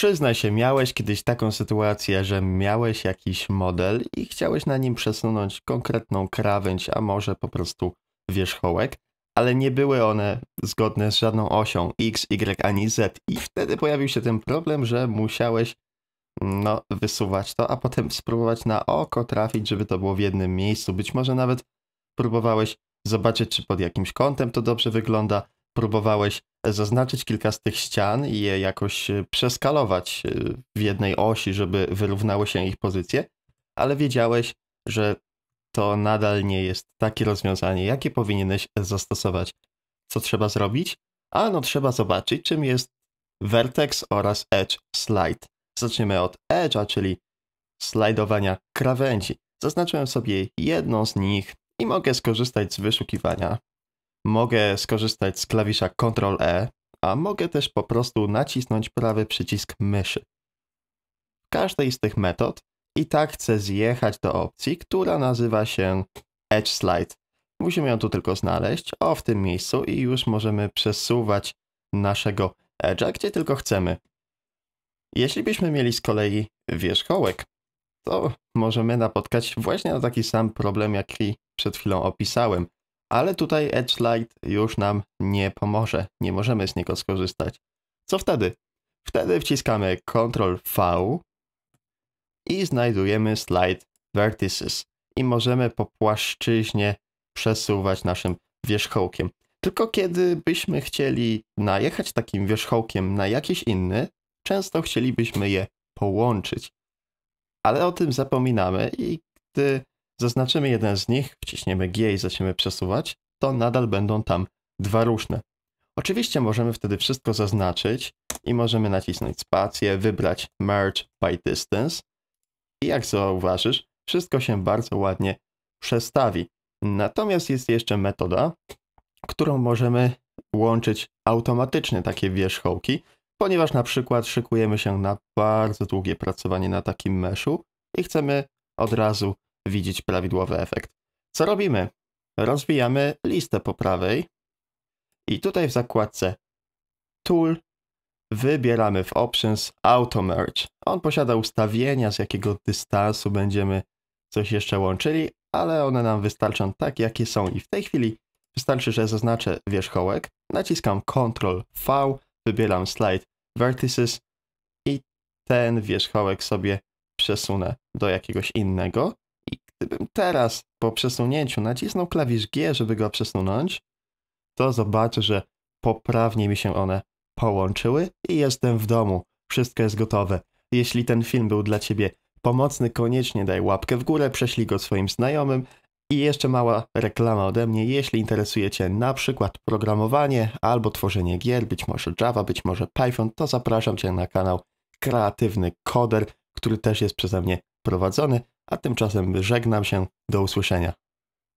Przyznaj się, miałeś kiedyś taką sytuację, że miałeś jakiś model i chciałeś na nim przesunąć konkretną krawędź, a może po prostu wierzchołek, ale nie były one zgodne z żadną osią X, Y ani Z. I wtedy pojawił się ten problem, że musiałeś no, wysuwać to, a potem spróbować na oko trafić, żeby to było w jednym miejscu. Być może nawet próbowałeś zobaczyć, czy pod jakimś kątem to dobrze wygląda, próbowałeś zaznaczyć kilka z tych ścian i je jakoś e, przeskalować e, w jednej osi, żeby wyrównały się ich pozycje, ale wiedziałeś, że to nadal nie jest takie rozwiązanie, jakie powinieneś zastosować. Co trzeba zrobić? A no trzeba zobaczyć, czym jest vertex oraz edge slide. Zaczniemy od edge'a, czyli slajdowania krawędzi. Zaznaczyłem sobie jedną z nich i mogę skorzystać z wyszukiwania Mogę skorzystać z klawisza Ctrl-E, a mogę też po prostu nacisnąć prawy przycisk myszy. W każdej z tych metod i tak chcę zjechać do opcji, która nazywa się Edge Slide. Musimy ją tu tylko znaleźć, o w tym miejscu i już możemy przesuwać naszego edge'a, gdzie tylko chcemy. Jeśli byśmy mieli z kolei wierzchołek, to możemy napotkać właśnie na taki sam problem, jaki przed chwilą opisałem – ale tutaj Edge Light już nam nie pomoże, nie możemy z niego skorzystać. Co wtedy? Wtedy wciskamy Ctrl V i znajdujemy slide Vertices i możemy po płaszczyźnie przesuwać naszym wierzchołkiem. Tylko kiedy byśmy chcieli najechać takim wierzchołkiem na jakiś inny, często chcielibyśmy je połączyć. Ale o tym zapominamy i gdy zaznaczymy jeden z nich, wciśniemy G i zaczniemy przesuwać, to nadal będą tam dwa różne. Oczywiście możemy wtedy wszystko zaznaczyć i możemy nacisnąć spację, wybrać Merge by Distance i jak zauważysz, wszystko się bardzo ładnie przestawi. Natomiast jest jeszcze metoda, którą możemy łączyć automatycznie takie wierzchołki, ponieważ na przykład szykujemy się na bardzo długie pracowanie na takim meszu i chcemy od razu widzieć prawidłowy efekt. Co robimy? Rozwijamy listę po prawej i tutaj w zakładce Tool wybieramy w Options Auto Merge. On posiada ustawienia, z jakiego dystansu będziemy coś jeszcze łączyli, ale one nam wystarczą tak, jakie są. I w tej chwili wystarczy, że zaznaczę wierzchołek, naciskam Ctrl V, wybieram Slide Vertices i ten wierzchołek sobie przesunę do jakiegoś innego. Gdybym teraz po przesunięciu nacisnął klawisz G, żeby go przesunąć, to zobaczę, że poprawnie mi się one połączyły i jestem w domu. Wszystko jest gotowe. Jeśli ten film był dla Ciebie pomocny, koniecznie daj łapkę w górę, prześlij go swoim znajomym. I jeszcze mała reklama ode mnie, jeśli interesuje Cię na przykład programowanie albo tworzenie gier, być może Java, być może Python, to zapraszam Cię na kanał Kreatywny Koder, który też jest przeze mnie prowadzony a tymczasem żegnam się. Do usłyszenia.